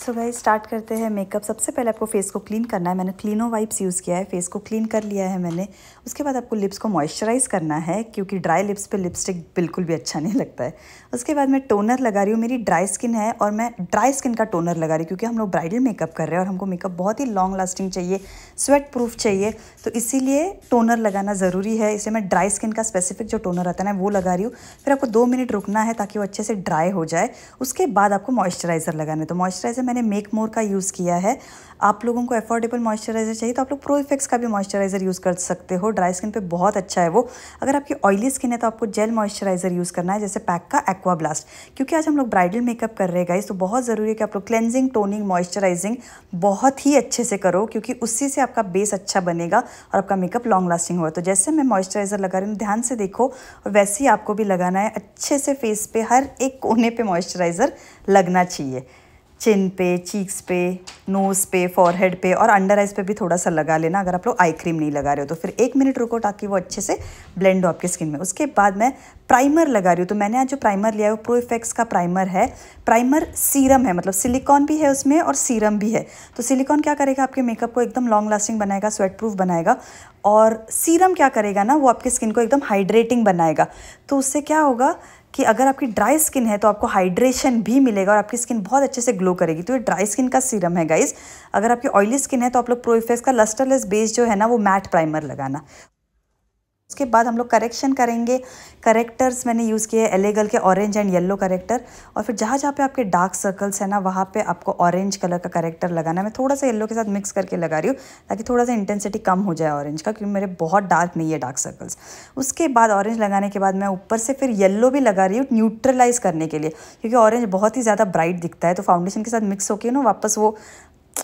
So guys start करते हैं makeup सबसे पहले आपको फेस को क्लीन करना है मैंने क्लीनो वाइप्स यूज़ किया है फेस को क्लीन कर लिया है मैंने उसके बाद आपको लिप्स को मॉइस्चराइज़ करना है क्योंकि ड्राई लिप्स पे लिपस्टिक बिल्कुल भी अच्छा नहीं लगता है उसके बाद मैं टोनर लगा रही हूँ मेरी ड्राई स्किन है और मैं ड्राई स्किन का टोनर लगा रही हूँ क्योंकि हम लोग ब्राइडल मेकअप कर रहे हैं और हमको मेकअप बहुत ही लॉन्ग लास्टिंग चाहिए स्वेट प्रूफ चाहिए तो इसीलिए टोनर लगाना ज़रूरी है इसलिए मैं ड्राई स्किन का स्पेसिफिक जो टोनर रहता है ना वो लगा रही हूँ फिर आपको दो मिनट रुकना है ताकि वो अच्छे से ड्राई हो जाए उसके बाद आपको मॉइस्चराइज़र लगाना है तो मॉइस्चराइज़र मैंने मेक मोर का यूज़ किया है आप लोगों को अफोर्डेबल मॉइस्चराइज़र चाहिए तो आप लोग प्रोइफेक्स का भी मॉइस्चराइज़र यूज़ कर सकते हो ड्राई स्किन पर बहुत अच्छा है वो अगर आपकी ऑयली स्किन है तो आपको जेल मॉइस्चराइज़र यूज़ करना है जैसे पैक का एक्वा ब्लास्ट क्योंकि आज हम लोग ब्राइडल मेकअप कर रहे गाइस तो बहुत ज़रूरी है कि आप लोग क्लेंजिंग टोनिंग मॉइस्चराइजिंग बहुत ही अच्छे से करो क्योंकि उसी से आप आपका बेस अच्छा बनेगा और आपका मेकअप लॉन्ग लास्टिंग होगा तो जैसे मैं मॉइस्चराइज़र लगा रही हूँ ध्यान से देखो और वैसे ही आपको भी लगाना है अच्छे से फेस पे हर एक कोने पे मॉइस्चराइज़र लगना चाहिए चिन पे चीक्स पे नोज़ पे फॉरहेड पे और अंडर आइज़ पे भी थोड़ा सा लगा लेना अगर आप लोग आई क्रीम नहीं लगा रहे हो तो फिर एक मिनट रुको ताकि वो अच्छे से ब्लेंड हो आपकी स्किन में उसके बाद मैं प्राइमर लगा रही हूँ तो मैंने आज जो प्राइमर लिया है वो प्रो इफेक्ट्स का प्राइमर है प्राइमर सीरम है मतलब सिलिकॉन भी है उसमें और सीरम भी है तो सिलिकॉन क्या करेगा आपके मेकअप को एकदम लॉन्ग लास्टिंग बनाएगा स्वेट प्रूफ बनाएगा और सीरम क्या करेगा ना वो आपकी स्किन को एकदम हाइड्रेटिंग बनाएगा तो उससे क्या होगा कि अगर आपकी ड्राई स्किन है तो आपको हाइड्रेशन भी मिलेगा और आपकी स्किन बहुत अच्छे से ग्लो करेगी तो ये ड्राई स्किन का सीरम है गाइस गाइज अगर आपकी ऑयली स्किन है तो आप लोग प्रोफेस का लस्टरलेस बेस जो है ना वो मैट प्राइमर लगाना उसके बाद हम लोग करेक्शन करेंगे करेक्टर्स मैंने यूज़ किए एलेगल के ऑरेंज एंड येलो करेक्टर और फिर जहाँ जहाँ पे आपके डार्क सर्कल्स हैं ना वहाँ पे आपको ऑरेंज कलर का करेक्टर लगाना मैं थोड़ा सा येलो के साथ मिक्स करके लगा रही हूँ ताकि थोड़ा सा इंटेंसिटी कम हो जाए ऑरेंज का क्योंकि मेरे बहुत डार्क नहीं है डार्क सर्कल्स उसके बाद ऑरेंज लगाने के बाद मैं ऊपर से फिर येल्लो भी लगा रही हूँ न्यूट्रलाइज करने के लिए क्योंकि ऑरेंज बहुत ही ज़्यादा ब्राइट दिखता है तो फाउंडेशन के साथ मिक्स होकर ना वापस वो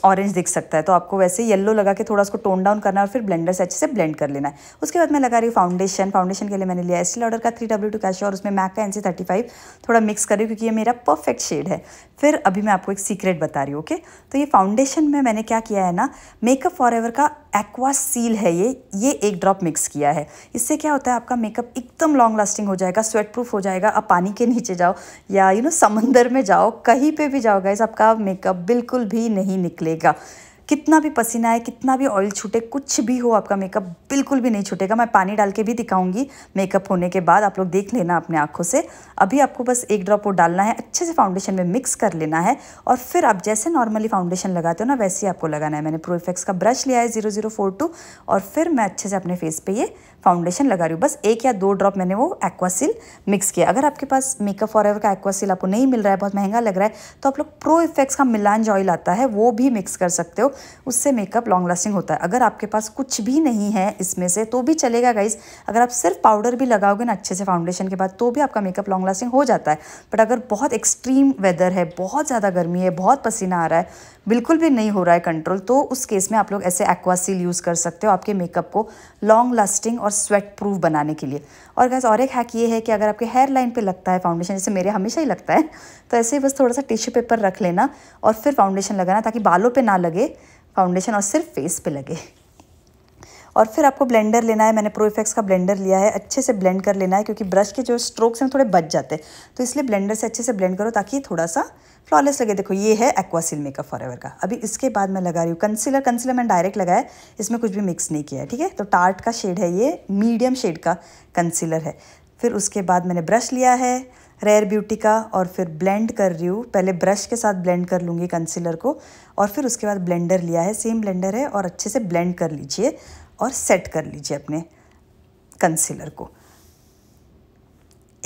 ऑरेंज दिख सकता है तो आपको वैसे येलो लगा के थोड़ा उसको टोन डाउन करना है और फिर ब्लेंडर से अच्छे से ब्लेंड कर लेना है उसके बाद मैं लगा रही हूँ फाउंडेशन फाउंडेशन के लिए मैंने लिया एस्टी ऑर्डर का थ्री डब्ल्यू टू कैश और उसमें मैक का एन थर्टी फाइव थोड़ा मिक्स कर रही हूँ क्योंकि ये मेरा परफेक्ट शेड है फिर अभी मैं आपको एक सीक्रेट बता रही हूँ ओके तो ये फाउंडेशन में मैंने क्या किया है ना मेकअप फॉर एवर का एक्वा सील है ये ये एक ड्रॉप मिक्स किया है इससे क्या होता है आपका मेकअप एकदम लॉन्ग लास्टिंग हो जाएगा स्वेट प्रूफ हो जाएगा आप पानी के नीचे जाओ या यू you नो know, समंदर में जाओ कहीं पे भी जाओगे आपका मेकअप बिल्कुल भी नहीं निकलेगा कितना भी पसीना है कितना भी ऑयल छूटे कुछ भी हो आपका मेकअप बिल्कुल भी नहीं छूटेगा मैं पानी डाल के भी दिखाऊंगी मेकअप होने के बाद आप लोग देख लेना अपने आँखों से अभी आपको बस एक ड्रॉप वो डालना है अच्छे से फाउंडेशन में मिक्स कर लेना है और फिर आप जैसे नॉर्मली फाउंडेशन लगाते हो ना वैसे ही आपको लगाना है मैंने प्रोफेक्स का ब्रश लिया है जीरो जीरो फोर टू और फिर मैं अच्छे से अपने फेस पे ये फाउंडेशन लगा रही हूँ बस एक या दो ड्रॉप मैंने वो एक्वासिल मिक्स किया अगर आपके पास मेकअप फॉर एवर का एक्वासिल आपको नहीं मिल रहा है बहुत महंगा लग रहा है तो आप लोग प्रो इफेक्ट्स का मिलान ऑयल आता है वो भी मिक्स कर सकते हो उससे मेकअप लॉन्ग लास्टिंग होता है अगर आपके पास कुछ भी नहीं है इसमें से तो भी चलेगा गाइज अगर आप सिर्फ पाउडर भी लगाओगे ना अच्छे से फाउंडेशन के बाद तो भी आपका मेकअप लॉन्ग लास्टिंग हो जाता है बट अगर बहुत एक्सट्रीम वेदर है बहुत ज़्यादा गर्मी है बहुत पसीना आ रहा है बिल्कुल भी नहीं हो रहा है कंट्रोल तो उस केस में आप लोग ऐसे एक्वासील यूज़ कर सकते हो आपके मेकअप को लॉन्ग लास्टिंग और स्वेट प्रूफ बनाने के लिए और गैस और एक हैक ये है कि अगर आपके हेयर लाइन पर लगता है फाउंडेशन जैसे मेरे हमेशा ही लगता है तो ऐसे ही बस थोड़ा सा टिश्यू पेपर रख लेना और फिर फाउंडेशन लगाना ताकि बालों पर ना लगे फाउंडेशन और सिर्फ फेस पे लगे और फिर आपको ब्लेंडर लेना है मैंने प्रो इफेक्ट्स का ब्लेंडर लिया है अच्छे से ब्लेंड कर लेना है क्योंकि ब्रश के जो स्ट्रोक्स हैं थोड़े बच जाते हैं तो इसलिए ब्लेंडर से अच्छे से ब्लेंड करो ताकि थोड़ा सा फ्लॉलेस लगे देखो ये है एक्वासिल मेकअप फॉर एवर का अभी इसके बाद मैं लगा रही हूँ कंसीलर कंसीलर मैंने डायरेक्ट लगाया इसमें कुछ भी मिक्स नहीं किया है ठीक है तो टार्ट का शेड है ये मीडियम शेड का कंसीलर है फिर उसके बाद मैंने ब्रश लिया है रेयर ब्यूटी का और फिर ब्लेंड कर रही हूँ पहले ब्रश के साथ ब्लेंड कर लूँगी कंसीलर को और फिर उसके बाद ब्लेंडर लिया है सेम ब्लेंडर है और अच्छे से ब्लेंड कर लीजिए और सेट कर लीजिए अपने कंसीलर को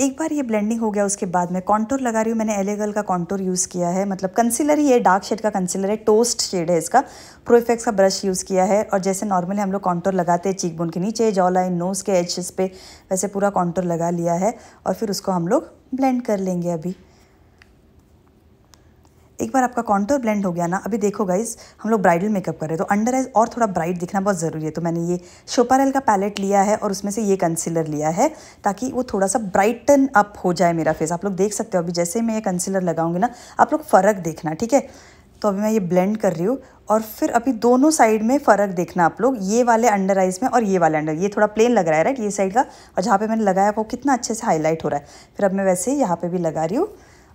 एक बार ये ब्लेंडिंग हो गया उसके बाद मैं कॉन्टोर लगा रही हूँ मैंने एलेगल का कॉन्टोर यूज़ किया है मतलब कंसीलर ही है डार्क शेड का कंसीलर है टोस्ट शेड है इसका प्रोफेक्स का ब्रश यूज़ किया है और जैसे नॉर्मली हम लोग कॉन्टोर लगाते हैं चीक बोन के नीचे जॉ लाइन नोज़ के एचेस पे वैसे पूरा कॉन्टोर लगा लिया है और फिर उसको हम लोग ब्लेंड कर लेंगे अभी एक बार आपका कॉन्टोर ब्लेंड हो गया ना अभी देखो गाइज हम लोग ब्राइडल मेकअप कर रहे हैं तो अंडर आइज और थोड़ा ब्राइट दिखना बहुत ज़रूरी है तो मैंने ये शोपारेल का पैलेट लिया है और उसमें से ये कंसीलर लिया है ताकि वो थोड़ा सा ब्राइटन अप हो जाए मेरा फेस आप लोग देख सकते हो अभी जैसे मैं ये कंसीलर लगाऊंगी ना आप लोग फ़र्क देखना ठीक है तो अभी मैं ये ब्लेंड कर रही हूँ और फिर अभी दोनों साइड में फ़र्क देखना आप लोग ये वाले अंडर आइज़ में और ये वाले अंडर ये थोड़ा प्लेन लग रहा है राइट ये साइड का और जहाँ पे मैंने लगाया वो कितना अच्छे से हाईलाइट हो रहा है फिर अब मैं वैसे यहाँ पर भी लगा रही हूँ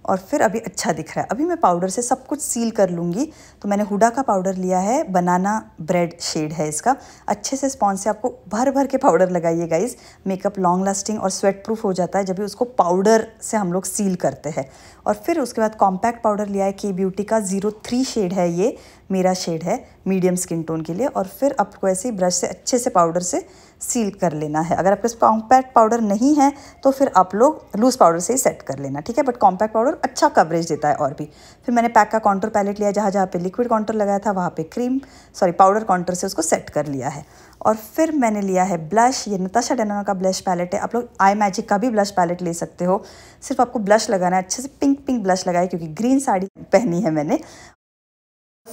और फिर अभी अच्छा दिख रहा है अभी मैं पाउडर से सब कुछ सील कर लूँगी तो मैंने हुडा का पाउडर लिया है बनाना ब्रेड शेड है इसका अच्छे से स्पॉन्ज से आपको भर भर के पाउडर लगाइए गाइज मेकअप लॉन्ग लास्टिंग और स्वेट प्रूफ हो जाता है जब भी उसको पाउडर से हम लोग सील करते हैं और फिर उसके बाद कॉम्पैक्ट पाउडर लिया है के ब्यूटी का जीरो थ्री शेड है ये मेरा शेड है मीडियम स्किन टोन के लिए और फिर आपको ऐसे ही ब्रश से अच्छे से पाउडर से सील कर लेना है अगर आपके पास कॉम्पैक्ट पाउडर नहीं है तो फिर आप लोग लूज़ पाउडर से ही सेट कर लेना ठीक है बट कॉम्पैक्ट पाउडर अच्छा कवरेज देता है और भी फिर मैंने पैक का काउंटर पैलेट लिया जहाँ जहाँ पे लिक्विड काउंटर लगाया था वहाँ पे क्रीम सॉरी पाउडर काउंटर से उसको सेट कर लिया है और फिर मैंने लिया है ब्लश ये नताशा डेनानो का ब्लश पैलेट है आप लोग आई मैजिक का भी ब्लश पैलेट ले सकते हो सिर्फ आपको ब्लश लगाना है अच्छे से पिंक पिंक ब्लश लगाए क्योंकि ग्रीन साड़ी पहनी है मैंने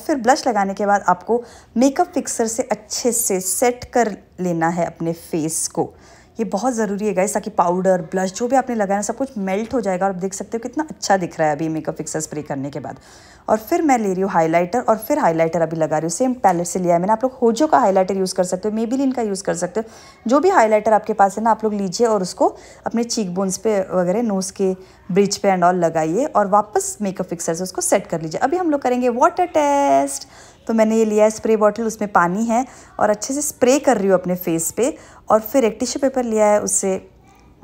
फिर ब्लश लगाने के बाद आपको मेकअप फिक्सर से अच्छे से सेट कर लेना है अपने फेस को ये बहुत ज़रूरी है गाइस ताकि पाउडर ब्लश जो भी आपने लगाया सब कुछ मेल्ट हो जाएगा और आप देख सकते हो कितना अच्छा दिख रहा है अभी मेकअप फिक्सर स्प्रे करने के बाद और फिर मैं ले रही हूँ हाईलाइटर और फिर हाईलाइटर अभी लगा रही हूँ सेम पैलेट से लिया है मैंने आप लोग होजो का हाईलाइटर यूज़ कर सकते हो मेबिलिन का यूज़ कर सकते हो जो भी हाईलाइटर आपके पास है ना आप लोग लीजिए और उसको अपने चीक बोन्स पे वगैरह नोज़ के ब्रिज पे एंड ऑल लगाइए और वापस मेकअप फिक्सर से उसको सेट कर लीजिए अभी हम लोग करेंगे वाटर टेस्ट तो मैंने ये लिया है स्प्रे बॉटल उसमें पानी है और अच्छे से स्प्रे कर रही हूँ अपने फेस पे और फिर एक टिश्यू पेपर लिया है उससे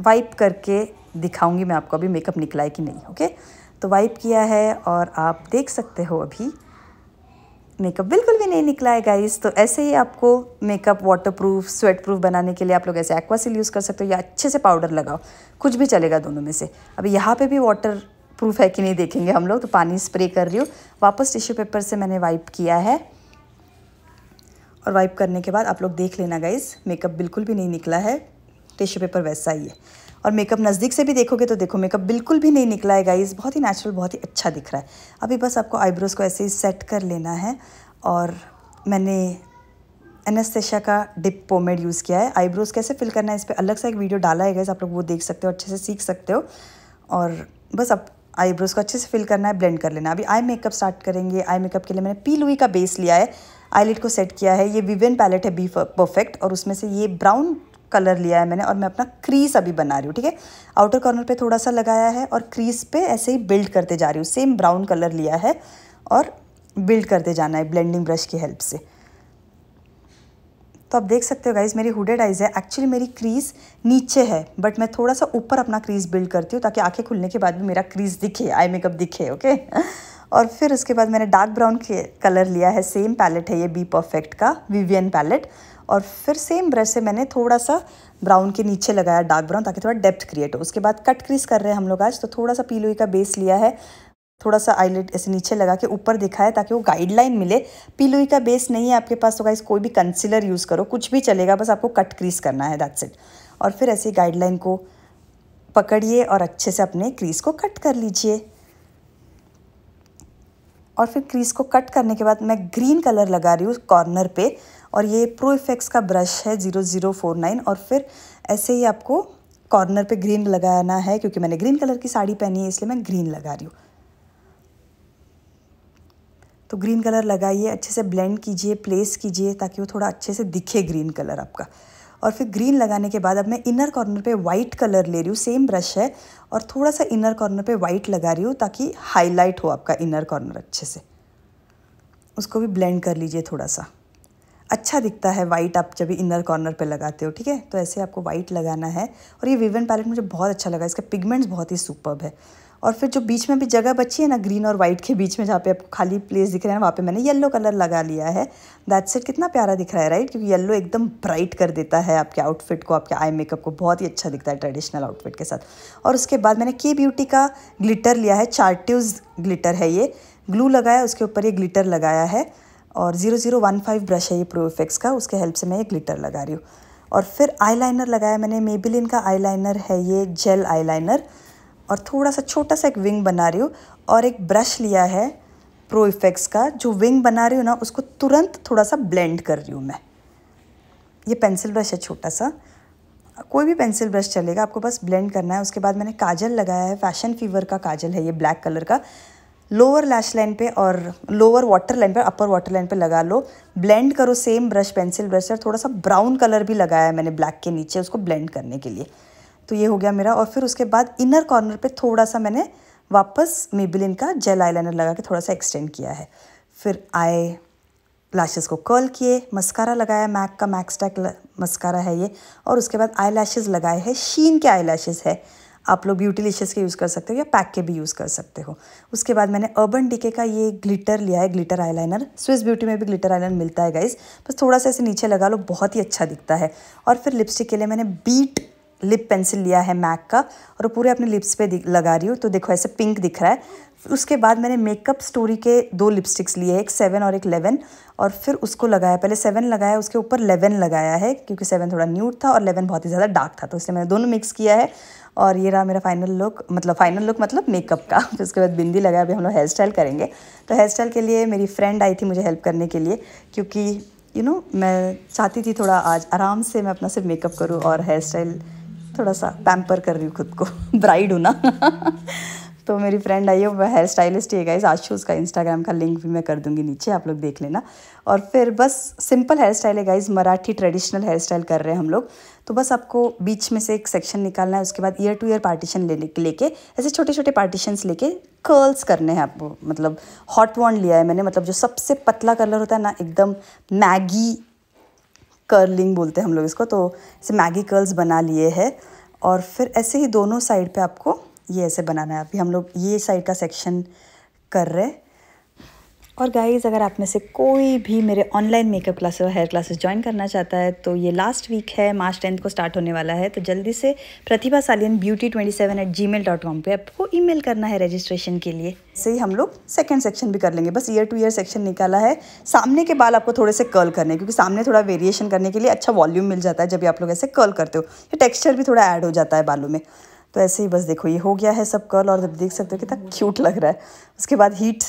वाइप करके दिखाऊंगी मैं आपको अभी मेकअप निकला है कि नहीं ओके तो वाइप किया है और आप देख सकते हो अभी मेकअप बिल्कुल भी नहीं निकला है गाइस तो ऐसे ही आपको makeup water proof sweat proof बनाने के लिए आप लोग ऐसे एक्वासिल यूज़ कर सकते हो या अच्छे से पाउडर लगाओ कुछ भी चलेगा दोनों में से अभी यहाँ पे भी वाटर प्रूफ है कि नहीं देखेंगे हम लोग तो पानी स्प्रे कर रही हूँ वापस टिश्यू पेपर से मैंने वाइप किया है और वाइप करने के बाद आप लोग देख लेना गाइज मेकअप बिल्कुल भी नहीं निकला है टिश्यू पेपर वैसा ही है और मेकअप नज़दीक से भी देखोगे तो देखो मेकअप बिल्कुल भी नहीं निकला है गाइज़ बहुत ही नेचुरल बहुत ही अच्छा दिख रहा है अभी बस आपको आईब्रोज़ को ऐसे ही सेट कर लेना है और मैंने एनेस्थेशिया का डिप पोमेड यूज़ किया है आईब्रोज़ कैसे फिल करना है इस पर अलग सा एक वीडियो डाला है गाइज़ आप लोग वो देख सकते हो अच्छे से सीख सकते हो और बस अब आईब्रोज़ को अच्छे से फिल करना है ब्लेंड कर लेना अभी आई मेकअप स्टार्ट करेंगे आई मेकअप के लिए मैंने पी लुई का बेस लिया है आईलिट को सेट किया है ये विवेन पैलेट है बी परफेक्ट और उसमें से ये ब्राउन कलर लिया है मैंने और मैं अपना क्रीज अभी बना रही हूँ ठीक है आउटर कॉर्नर पे थोड़ा सा लगाया है और क्रीज पे ऐसे ही बिल्ड करते जा रही हूँ सेम ब्राउन कलर लिया है और बिल्ड करते जाना है ब्लेंडिंग ब्रश की हेल्प से तो आप देख सकते हो गाइज मेरी हुडेड आइज़ है एक्चुअली मेरी क्रीज़ नीचे है बट मैं थोड़ा सा ऊपर अपना क्रीज़ बिल्ड करती हूँ ताकि आंखें खुलने के बाद भी मेरा क्रीज़ दिखे आई मेकअप दिखे ओके और फिर उसके बाद मैंने डार्क ब्राउन के कलर लिया है सेम पैलेट है ये बी परफेक्ट का विवियन पैलेट और फिर सेम ब्रश से मैंने थोड़ा सा ब्राउन के नीचे लगाया डार्क ब्राउन ताकि थोड़ा डेप्थ क्रिएट हो उसके बाद कट क्रीज कर रहे हैं हम लोग आज तो थोड़ा सा पीलोई का बेस लिया है थोड़ा सा आईलेट ऐसे नीचे लगा के ऊपर दिखाया ताकि वो गाइडलाइन मिले पीलोई का बेस नहीं है आपके पास तो गाइस कोई भी कंसीलर यूज़ करो कुछ भी चलेगा बस आपको कट क्रीज करना है दैट्स इट और फिर ऐसे गाइडलाइन को पकड़िए और अच्छे से अपने क्रीज़ को कट कर लीजिए और फिर क्रीज़ को कट करने के बाद मैं ग्रीन कलर लगा रही हूँ कॉर्नर पे और ये प्रो इफेक्ट्स का ब्रश है ज़ीरो ज़ीरो फोर नाइन और फिर ऐसे ही आपको कॉर्नर पे ग्रीन लगाना है क्योंकि मैंने ग्रीन कलर की साड़ी पहनी है इसलिए मैं ग्रीन लगा रही हूँ तो ग्रीन कलर लगाइए अच्छे से ब्लेंड कीजिए प्लेस कीजिए ताकि वो थोड़ा अच्छे से दिखे ग्रीन कलर आपका और फिर ग्रीन लगाने के बाद अब मैं इनर कॉर्नर पे वाइट कलर ले रही हूँ सेम ब्रश है और थोड़ा सा इनर कॉर्नर पे वाइट लगा रही हूँ ताकि हाईलाइट हो आपका इनर कॉर्नर अच्छे से उसको भी ब्लेंड कर लीजिए थोड़ा सा अच्छा दिखता है वाइट आप जब इनर कॉर्नर पे लगाते हो ठीक है तो ऐसे आपको वाइट लगाना है और ये विवन पैलेट मुझे बहुत अच्छा लगा इसका पिगमेंट्स बहुत ही सुपर है और फिर जो बीच में भी जगह बची है ना ग्रीन और वाइट के बीच में जहाँ पे आपको खाली प्लेस दिख रहा है वहाँ पे मैंने येलो कलर लगा लिया है दैट्स इट कितना प्यारा दिख रहा है राइट क्योंकि येलो एकदम ब्राइट कर देता है आपके आउटफिट को आपके आई मेकअप को बहुत ही अच्छा दिखता है ट्रेडिशनल आउटफिट के साथ और उसके बाद मैंने के ब्यूटी का ग्लिटर लिया है चार्ट्यूज ग्लिटर है ये ग्लू लगाया उसके ऊपर ये ग्लिटर लगाया है और zero zero one five brush है ये प्रो इफेक्स का उसके हेल्प से मैं ये ग्लिटर लगा रही हूँ और फिर आईलाइनर लगाया मैंने मेबिलिन का आईलाइनर है ये जेल आईलाइनर और थोड़ा सा छोटा सा एक विंग बना रही हो और एक ब्रश लिया है प्रो इफेक्ट्स का जो विंग बना रही हूँ ना उसको तुरंत थोड़ा सा ब्लेंड कर रही हूँ मैं ये पेंसिल ब्रश है छोटा सा कोई भी पेंसिल ब्रश चलेगा आपको बस ब्लेंड करना है उसके बाद मैंने काजल लगाया है फैशन फीवर का काजल है ये ब्लैक कलर का लोअर लैश लाइन पे और लोअर वाटर लाइन पे अपर वाटर लाइन पे लगा लो ब्लेंड करो सेम ब्रश पेंसिल ब्रश और थोड़ा सा ब्राउन कलर भी लगाया है मैंने ब्लैक के नीचे उसको ब्लेंड करने के लिए तो ये हो गया मेरा और फिर उसके बाद इनर कॉर्नर पे थोड़ा सा मैंने वापस मेबिलिन का जेल आईलाइनर लगा के थोड़ा सा एक्सटेंड किया है फिर आए लैशेस को कर्ल किए मस्कारा लगाया मैक का मैक स्टैक मस्कारा है ये और उसके बाद आई लैशेज लगाए हैं शीन के आई लैशेज है आप लोग ब्यूटी लिशेस के यूज़ कर सकते हो या पैक के भी यूज़ कर सकते हो उसके बाद मैंने अर्बन डीके का ये ग्लिटर लिया है ग्लिटर आईलाइनर स्विस ब्यूटी में भी ग्लिटर आईलाइनर मिलता है गाइज बस थोड़ा सा इसे नीचे लगा लो बहुत ही अच्छा दिखता है और फिर लिपस्टिक के लिए मैंने बीट लिप पेंसिल लिया है मैक का और पूरे अपने लिप्स पे लगा रही हूँ तो देखो ऐसे पिंक दिख रहा है उसके बाद मैंने मेकअप स्टोरी के दो लिपस्टिक्स लिए एक सेवन और एक लेवन और फिर उसको लगाया पहले सेवन लगाया उसके ऊपर लेवन लगाया है क्योंकि सेवन थोड़ा न्यूट था और लेवन बहुत ही ज़्यादा डार्क था तो इसलिए मैंने दोनों मिक्स किया है और ये रहा मेरा फाइनल लुक मतलब फाइनल लुक मतलब मेकअप का फिर उसके बाद बिंदी लगाया अभी हम लोग हेयर स्टाइल करेंगे तो हेयर स्टाइल के लिए मेरी फ्रेंड आई थी मुझे हेल्प करने के लिए क्योंकि यू you नो know, मैं चाहती थी थोड़ा आज आराम से मैं अपना सिर्फ मेकअप करूँ और हेयर स्टाइल थोड़ा सा पैम्पर कर रही हूँ खुद को ब्राइड हूँ ना तो मेरी फ्रेंड आई है वह हेयर स्टाइलिस्ट है गाइज आशू उसका इंस्टाग्राम का लिंक भी मैं कर दूंगी नीचे आप लोग देख लेना और फिर बस सिंपल हेयर स्टाइल है guys Marathi traditional hair style कर रहे हैं हम लोग तो बस आपको बीच में से एक सेक्शन निकालना है उसके बाद ईयर टू ईयर पार्टीशन लेने लेके ऐसे छोटे छोटे पार्टीशंस लेके कर्ल्स करने हैं आपको मतलब हॉट वॉन्ड लिया है मैंने मतलब जो सबसे पतला कलर होता है ना एकदम मैगी कर्लिंग बोलते हैं हम लोग इसको तो इसे मैगी कर्ल्स बना लिए है और फिर ऐसे ही दोनों साइड पे आपको ये ऐसे बनाना है अभी हम लोग ये साइड का सेक्शन कर रहे हैं और गाइज़ अगर आप में से कोई भी मेरे ऑनलाइन मेकअप क्लासेस और हेयर क्लासेस ज्वाइन करना चाहता है तो ये लास्ट वीक है मार्च टेंथ को स्टार्ट होने वाला है तो जल्दी से Pratibha Salian beauty twenty seven at G mail dot com पर आपको मेल करना है रजिस्ट्रेशन के लिए ऐसे ही हम लोग सेकेंड सेक्शन भी कर लेंगे बस ईयर टू ईयर सेक्शन निकाला है सामने के बाल आपको थोड़े से कर्ल करने क्योंकि सामने थोड़ा वेरिएशन करने के लिए अच्छा वॉल्यूम मिल जाता है जब भी आप लोग ऐसे कर्ल करते हो ये टेक्स्चर भी थोड़ा ऐड हो जाता है बालों में तो ऐसे ही बस देखो ये हो गया है सब कर्ल और जब देख सकते हो कितना क्यूट लग रहा है उसके बाद हीट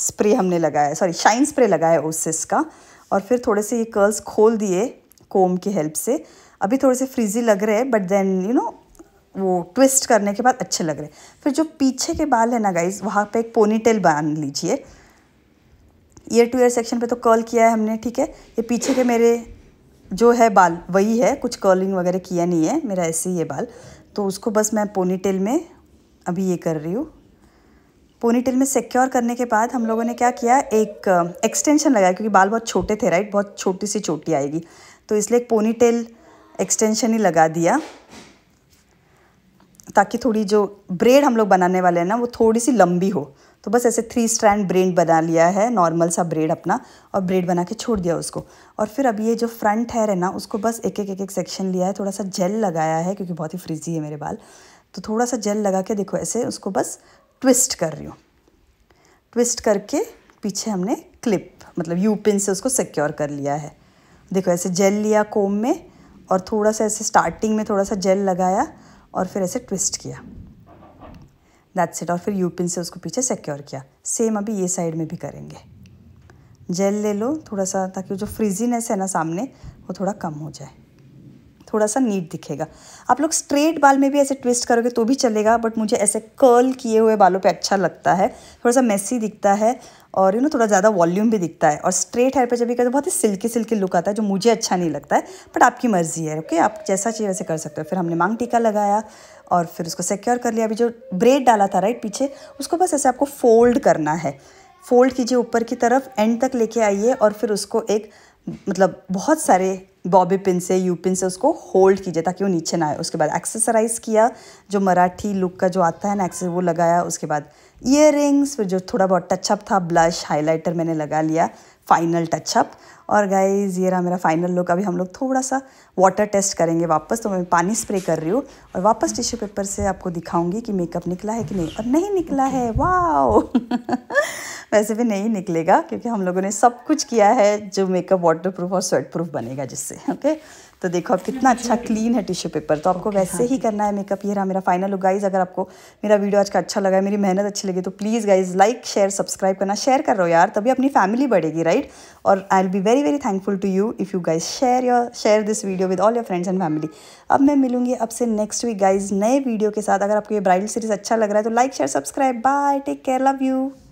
स्प्रे हमने लगाया सॉरी शाइन स्प्रे लगाया ओसिस का और फिर थोड़े से ये कर्ल्स खोल दिए कोम की हेल्प से अभी थोड़े से फ्रीजी लग रहे हैं बट देन यू नो वो ट्विस्ट करने के बाद अच्छे लग रहे हैं फिर जो पीछे के बाल है ना गाइज वहाँ पे एक पोनीटेल बांध लीजिए ईयर टू ईयर सेक्शन पे तो कर्ल किया है हमने ठीक है ये पीछे के मेरे जो है बाल वही है कुछ कर्लिंग वगैरह किया नहीं है मेरा ऐसे ही है बाल तो उसको बस मैं पोनीटेल में अभी ये कर रही हूँ पोनीटेल में सिक्योर करने के बाद हम लोगों ने क्या किया एक एक्सटेंशन लगाया क्योंकि बाल बहुत छोटे थे राइट बहुत छोटी सी चोटी आएगी तो इसलिए एक पोनीटेल एक्सटेंशन ही लगा दिया ताकि थोड़ी जो ब्रेड हम लोग बनाने वाले हैं ना वो थोड़ी सी लंबी हो तो बस ऐसे थ्री स्ट्रैंड ब्रेड बना लिया है नॉर्मल सा ब्रेड अपना और ब्रेड बना के छोड़ दिया उसको और फिर अब ये जो फ्रंट हेयर है ना उसको बस एक एक एक एक सेक्शन लिया है थोड़ा सा जेल लगाया है क्योंकि बहुत ही फ्रिजी है मेरे बाल तो थोड़ा सा जेल लगा के देखो ऐसे उसको बस ट्विस्ट कर रही हूँ ट्विस्ट करके पीछे हमने क्लिप मतलब यू पिन से उसको सिक्योर कर लिया है देखो ऐसे जेल लिया कोम में और थोड़ा सा ऐसे स्टार्टिंग में थोड़ा सा जेल लगाया और फिर ऐसे ट्विस्ट किया दैट्स इट और फिर यू पिन से उसको पीछे सिक्योर किया सेम अभी ये साइड में भी करेंगे जेल ले लो थोड़ा सा ताकि जो फ्रीजीनेस है ना सामने वो थोड़ा कम हो जाए थोड़ा सा नीट दिखेगा आप लोग स्ट्रेट बाल में भी ऐसे ट्विस्ट करोगे तो भी चलेगा बट मुझे ऐसे कर्ल किए हुए बालों पे अच्छा लगता है थोड़ा सा मेसी दिखता है और यू नो थोड़ा ज़्यादा वॉल्यूम भी दिखता है और स्ट्रेट हेयर पर जब भी करते बहुत ही सिल्की सिल्की लुक आता है जो मुझे अच्छा नहीं लगता है बट आपकी मर्ज़ी है ओके आप जैसा चाहिए वैसे कर सकते हो फिर हमने मांग टीका लगाया और फिर उसको सिक्योर कर लिया अभी जो ब्रेड डाला था राइट पीछे उसको बस ऐसे आपको फोल्ड करना है फोल्ड कीजिए ऊपर की तरफ एंड तक लेके आइए और फिर उसको एक मतलब बहुत सारे बॉबी पिन से यू पिन से उसको होल्ड कीजिए ताकि वो नीचे ना आए उसके बाद एक्सेसराइज किया जो मराठी लुक का जो आता है ना एक्सेस वो लगाया उसके बाद ईयर रिंग्स फिर जो थोड़ा बहुत टचअप था ब्लश हाइलाइटर मैंने लगा लिया फाइनल टचअप और गाइज ये रहा मेरा फाइनल लुक अभी हम लोग थोड़ा सा वाटर टेस्ट करेंगे वापस तो मैं पानी स्प्रे कर रही हूँ और वापस टिश्यू पेपर से आपको दिखाऊंगी कि मेकअप निकला है कि नहीं और नहीं निकला है वाओ वैसे भी नहीं निकलेगा क्योंकि हम लोगों ने सब कुछ किया है जो मेकअप वाटर प्रूफ और स्वेट प्रूफ बनेगा जिससे ओके तो देखो अब कितना अच्छा क्लीन है टिश्यू पेपर तो आपको वैसे हाँ। ही करना है मेकअप ये रहा मेरा फाइनल लुक गाइज अगर आपको मेरा वीडियो आज का अच्छा लगा है मेरी मेहनत अच्छी लगी तो please guys like share subscribe करना शेयर कर रहे हो यार तभी अपनी फैमिली बढ़ेगी राइट और I will be very very very thankful to you if you guys share your share this video with all your friends and family अब मैं मिलूंगी अब से नेक्स्ट वीक गाइज नए वीडियो के साथ अगर आपको ये ब्राइडल सीरीज अच्छा लग रहा है तो like share subscribe bye take care love you